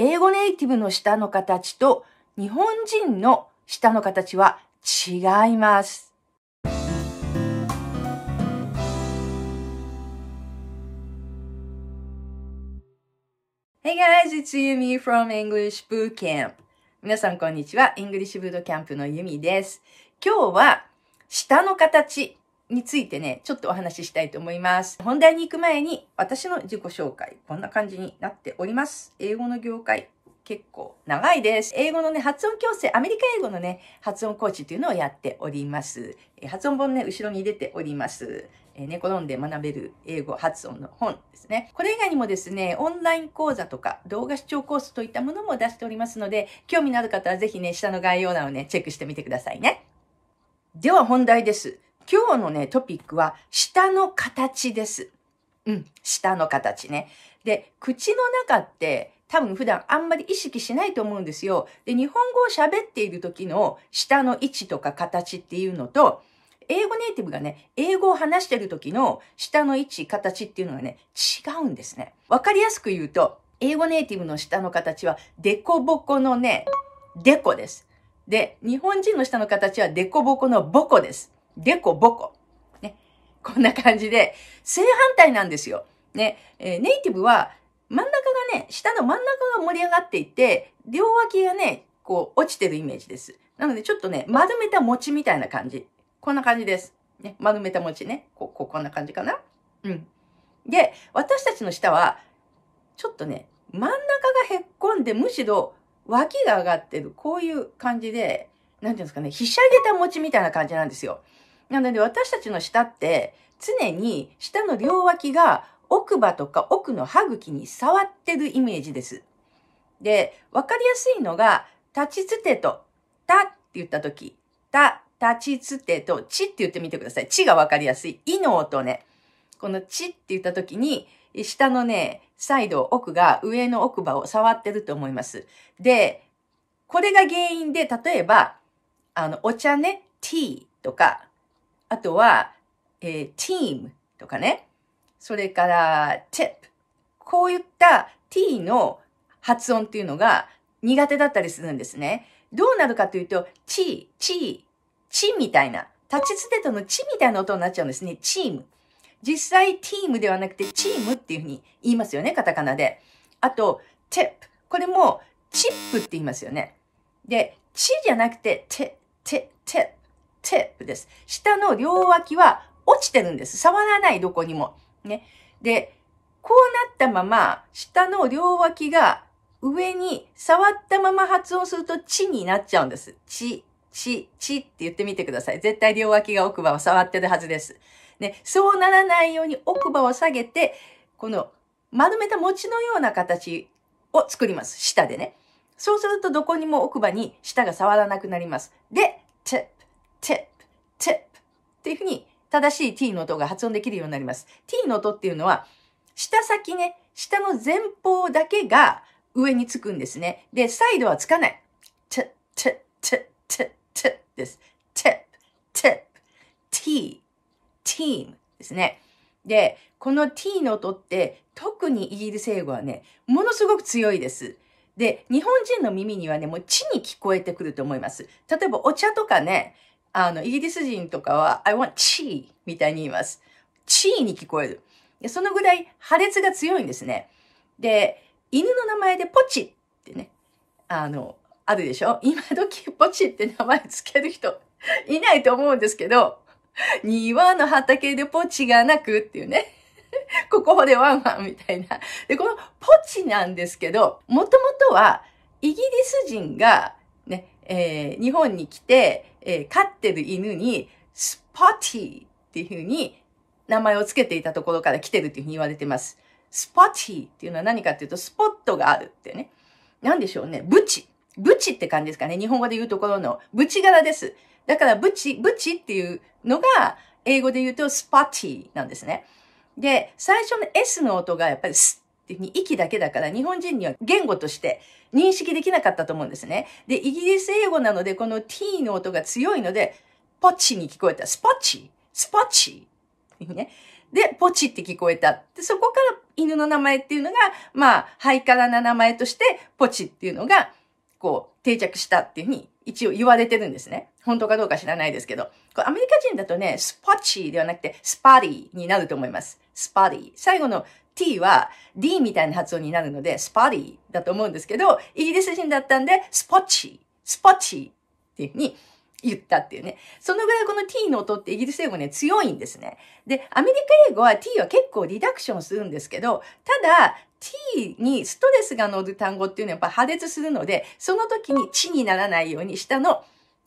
英語ネイティブの舌の形と日本人の舌の形は違います。Hey guys, it's Yumi from English Boot Camp. 皆さんこんにちは。English Boot Camp の y u です。今日は舌の形についてね、ちょっとお話ししたいと思います。本題に行く前に、私の自己紹介、こんな感じになっております。英語の業界、結構長いです。英語のね、発音矯正、アメリカ英語のね、発音コーチっていうのをやっております。え発音本ね、後ろに出ております。え寝転んで学べる英語発音の本ですね。これ以外にもですね、オンライン講座とか動画視聴コースといったものも出しておりますので、興味のある方はぜひね、下の概要欄をね、チェックしてみてくださいね。では本題です。今日のね、トピックは、舌の形です。うん、舌の形ね。で、口の中って、多分普段あんまり意識しないと思うんですよ。で、日本語を喋っている時の舌の位置とか形っていうのと、英語ネイティブがね、英語を話してる時の舌の位置、形っていうのがね、違うんですね。わかりやすく言うと、英語ネイティブの舌の形は、デコボコのね、デコです。で、日本人の舌の形はデコボコのボコです。デコボコ。ね。こんな感じで、正反対なんですよ。ね。えー、ネイティブは、真ん中がね、下の真ん中が盛り上がっていて、両脇がね、こう落ちてるイメージです。なのでちょっとね、丸めた餅みたいな感じ。こんな感じです。ね、丸めた餅ね。こう、こうこんな感じかな。うん。で、私たちの下は、ちょっとね、真ん中がへっこんで、むしろ脇が上がってる。こういう感じで、なんていうんですかね、ひしゃげた餅みたいな感じなんですよ。なので私たちの舌って常に舌の両脇が奥歯とか奥の歯茎に触ってるイメージです。で、わかりやすいのが、立ちつてと、たって言ったとき、た、立ちつてと、ちって言ってみてください。ちがわかりやすい。いの音ね。このちって言ったときに、下のね、サイド奥が上の奥歯を触ってると思います。で、これが原因で、例えば、あの、お茶ね、ティーとか、あとは、えー、team とかね。それから tip。こういった t の発音っていうのが苦手だったりするんですね。どうなるかというと、チー、チー、チみたいな、立ち捨てとのチみたいな音になっちゃうんですね。チーム。実際、チームではなくて、チームっていうふうに言いますよね、カタカナで。あと、テップ。これも、チップって言いますよね。で、チじゃなくて、テ、テ、テ tip です。下の両脇は落ちてるんです。触らない、どこにも。ね。で、こうなったまま、下の両脇が上に触ったまま発音すると、地になっちゃうんです。ち、ち、ちって言ってみてください。絶対両脇が奥歯を触ってるはずです。ね。そうならないように奥歯を下げて、この丸めた餅のような形を作ります。舌でね。そうするとどこにも奥歯に舌が触らなくなります。で、チ tip, tip っていうふうに正しい t の音が発音できるようになります。t の音っていうのは、下先ね、下の前方だけが上につくんですね。で、サイドはつかない。t, t, t, t, t です。tip, tip, t, team ですね。で、この t の音って、特にイギリス英語はね、ものすごく強いです。で、日本人の耳にはね、もう地に聞こえてくると思います。例えばお茶とかね、あの、イギリス人とかは、I want tea みたいに言います。チーに聞こえる。そのぐらい破裂が強いんですね。で、犬の名前でポチってね、あの、あるでしょ今時ポチって名前つける人いないと思うんですけど、庭の畑でポチがなくっていうね。ここでワンワンみたいな。で、このポチなんですけど、もともとはイギリス人がね、えー、日本に来て、えー、飼ってる犬に、スポティっていうふうに名前を付けていたところから来てるっていうふうに言われてます。スポティっていうのは何かっていうと、スポットがあるってね。なんでしょうね。ブチ。ブチって感じですかね。日本語で言うところの、ブチ柄です。だから、ブチ、ブチっていうのが、英語で言うと、スポティなんですね。で、最初の S の音がやっぱりスに息だけだから日本人には言語として認識できなかったと思うんですね。で、イギリス英語なのでこの t の音が強いので、ポチに聞こえた。スポチスポチっていうね。で、ポチって聞こえた。で、そこから犬の名前っていうのが、まあ、ハイカラな名前として、ポチっていうのが、こう、定着したっていうふうに一応言われてるんですね。本当かどうか知らないですけど。これアメリカ人だとね、スポチではなくて、スパリーになると思います。スパリー。最後の t は d みたいな発音になるので、スパリーだと思うんですけど、イギリス人だったんで、スポッチスポッチっていうふうに言ったっていうね。そのぐらいこの t の音ってイギリス英語ね、強いんですね。で、アメリカ英語は t は結構リダクションするんですけど、ただ、t にストレスが乗る単語っていうのはやっぱ破裂するので、その時に地にならないように下の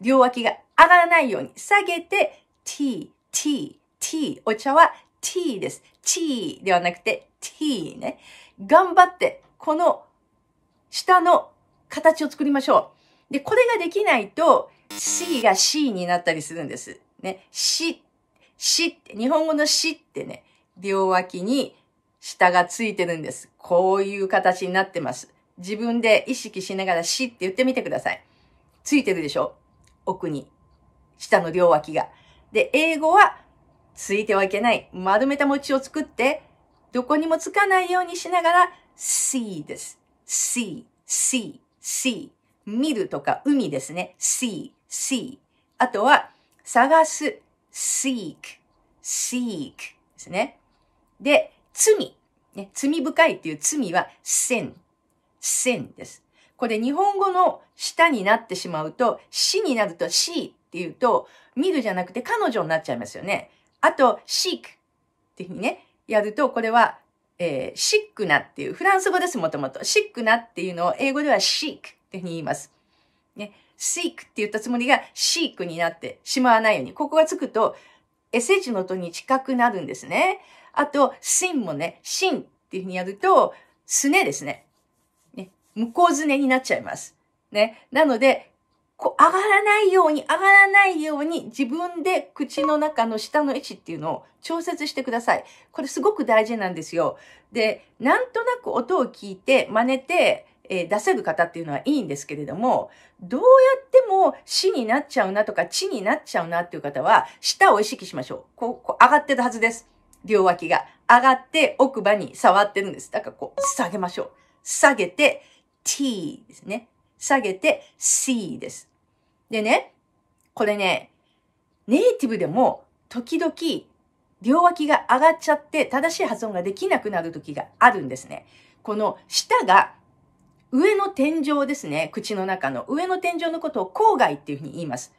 両脇が上がらないように下げて t, t, t お茶は t です。t ではなくて t ね。頑張って、この下の形を作りましょう。で、これができないと c が c になったりするんです。ね。し、しって、日本語のしってね、両脇に下がついてるんです。こういう形になってます。自分で意識しながらしって言ってみてください。ついてるでしょ奥に。下の両脇が。で、英語はついてはいけない、丸めた餅を作って、どこにもつかないようにしながら、see です。see, see, see. 見るとか海ですね。see, see. あとは、探す、seek, seek ですね。で、罪。ね、罪深いっていう罪は sin, sin です。これ日本語の下になってしまうと、死になると死っていうと、見るじゃなくて彼女になっちゃいますよね。あと、シークっていうふうにね、やると、これは、えー、シックなっていう、フランス語です、もともと。シックなっていうのを英語ではシークっていうふうに言います。ね、シークって言ったつもりがシークになってしまわないように、ここがつくと、SH の音に近くなるんですね。あと、シンもね、シンっていうふうにやると、すねですね。ね、向こうずねになっちゃいます。ね、なので、こう上がらないように、上がらないように自分で口の中の下の位置っていうのを調節してください。これすごく大事なんですよ。で、なんとなく音を聞いて真似て、えー、出せる方っていうのはいいんですけれども、どうやっても死になっちゃうなとか地になっちゃうなっていう方は、舌を意識しましょう。こう、こう上がってるはずです。両脇が。上がって奥歯に触ってるんです。だからこう、下げましょう。下げて、t ですね。下げて c です。でね、これね、ネイティブでも時々両脇が上がっちゃって正しい発音ができなくなる時があるんですね。この舌が上の天井ですね。口の中の上の天井のことを郊外っていうふうに言います。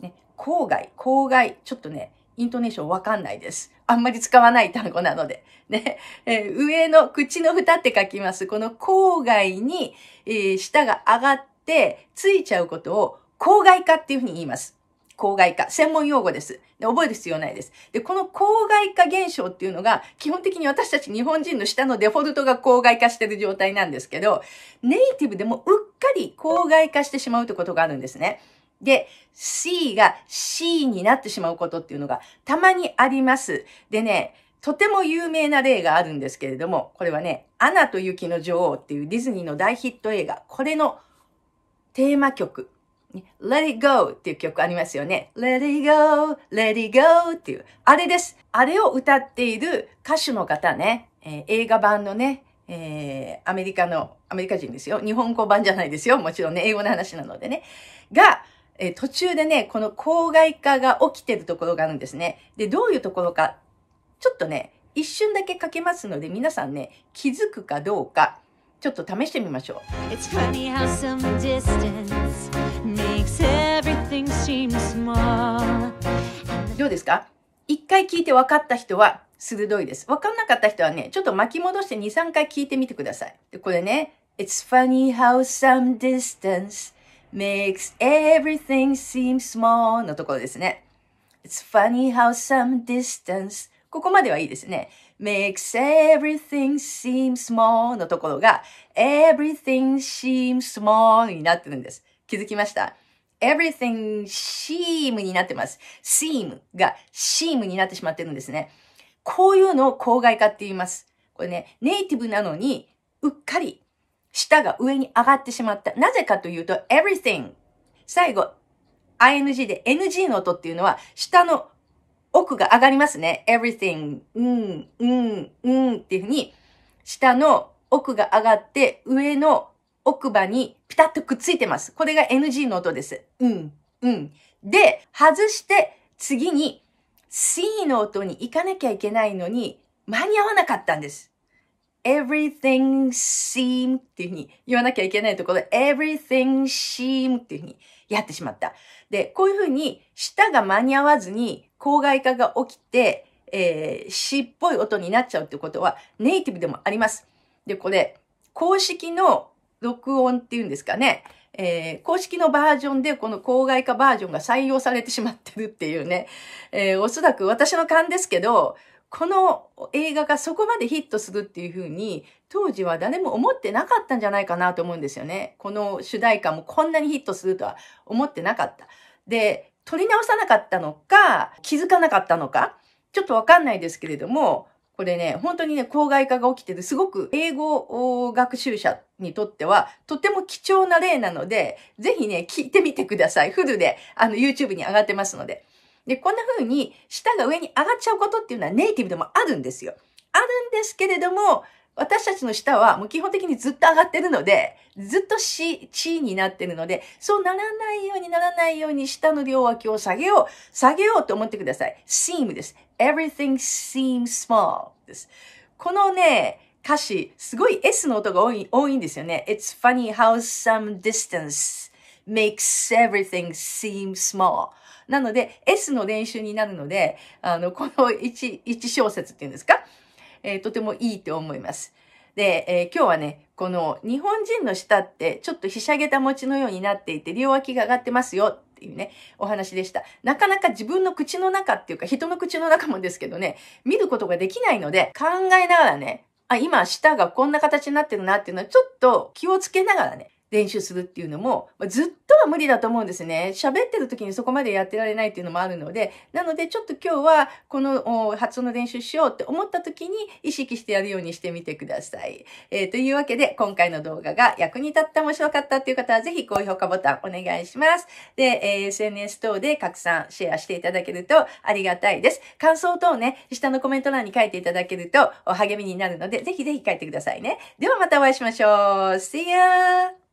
ね、郊外、郊外。ちょっとね、イントネーションわかんないです。あんまり使わない単語なので。ね、えー、上の口の蓋って書きます。この郊外に、えー、舌が上がってついちゃうことを公害化っていうふうに言います。公害化。専門用語です。で覚える必要ないです。で、この公害化現象っていうのが、基本的に私たち日本人の下のデフォルトが公害化してる状態なんですけど、ネイティブでもうっかり公害化してしまうってことがあるんですね。で、C が C になってしまうことっていうのがたまにあります。でね、とても有名な例があるんですけれども、これはね、アナと雪の女王っていうディズニーの大ヒット映画、これのテーマ曲 Let it go っていう曲ありますよね。Let it go, let it go っていう。あれです。あれを歌っている歌手の方ね、えー、映画版のね、えー、アメリカの、アメリカ人ですよ。日本語版じゃないですよ。もちろんね、英語の話なのでね。が、えー、途中でね、この公害化が起きてるところがあるんですね。で、どういうところか、ちょっとね、一瞬だけ書けますので、皆さんね、気づくかどうか、ちょっと試してみましょう。どうですか一回聞いて分かった人は鋭いです。分かんなかった人はね、ちょっと巻き戻して2、3回聞いてみてください。で、これね、It's funny how some distance makes everything seem small のところですね。It's funny how some distance ここまではいいですね。makes everything seem small のところが everything seem small になってるんです。気づきました everything seem になってます。seem が seem になってしまってるんですね。こういうのを公害化って言います。これね、ネイティブなのに、うっかり、舌が上に上がってしまった。なぜかというと、everything。最後、ing で ng の音っていうのは、舌の奥が上がりますね。everything, うん、うん、うんっていうふうに、下の奥が上がって、上の奥歯にピタッとくっついてます。これが NG の音です。うん、うん。で、外して次に C の音に行かなきゃいけないのに間に合わなかったんです。everything seem っていうふうに言わなきゃいけないところで everything seem っていうふうにやってしまった。で、こういうふうに舌が間に合わずに公害化が起きて、えー、C っぽい音になっちゃうってことはネイティブでもあります。で、これ公式の録音っていうんですかね、えー、公式のバージョンでこの公害化バージョンが採用されてしまってるっていうね、えー、おそらく私の勘ですけど、この映画がそこまでヒットするっていうふうに、当時は誰も思ってなかったんじゃないかなと思うんですよね。この主題歌もこんなにヒットするとは思ってなかった。で、撮り直さなかったのか、気づかなかったのか、ちょっとわかんないですけれども、これね、本当にね、公害化が起きてる、すごく英語学習者にとっては、とても貴重な例なので、ぜひね、聞いてみてください。フルで、あの、YouTube に上がってますので。で、こんな風に、舌が上に上がっちゃうことっていうのはネイティブでもあるんですよ。あるんですけれども、私たちの舌はもう基本的にずっと上がってるので、ずっとし、地になってるので、そうならないようにならないように舌の両脇を下げよう、下げようと思ってください。seem です。everything seems small です。このね、歌詞、すごい S の音が多い多いんですよね。It's funny how some distance makes everything seem small. なので、S の練習になるので、あの、この 1, 1小節っていうんですか、えー、とてもいいと思います。で、えー、今日はね、この日本人の舌ってちょっとひしゃげた餅のようになっていて、両脇が上がってますよっていうね、お話でした。なかなか自分の口の中っていうか、人の口の中もですけどね、見ることができないので、考えながらね、あ、今舌がこんな形になってるなっていうのをちょっと気をつけながらね、練習するっていうのも、まずっとは無理だと思うんですね。喋ってる時にそこまでやってられないっていうのもあるので、なのでちょっと今日はこの発音の練習しようって思った時に意識してやるようにしてみてください。えー、というわけで、今回の動画が役に立った、面白かったっていう方はぜひ高評価ボタンお願いします。で、えー、SNS 等で拡散、シェアしていただけるとありがたいです。感想等ね、下のコメント欄に書いていただけると励みになるので、ぜひぜひ書いてくださいね。ではまたお会いしましょう。See ya!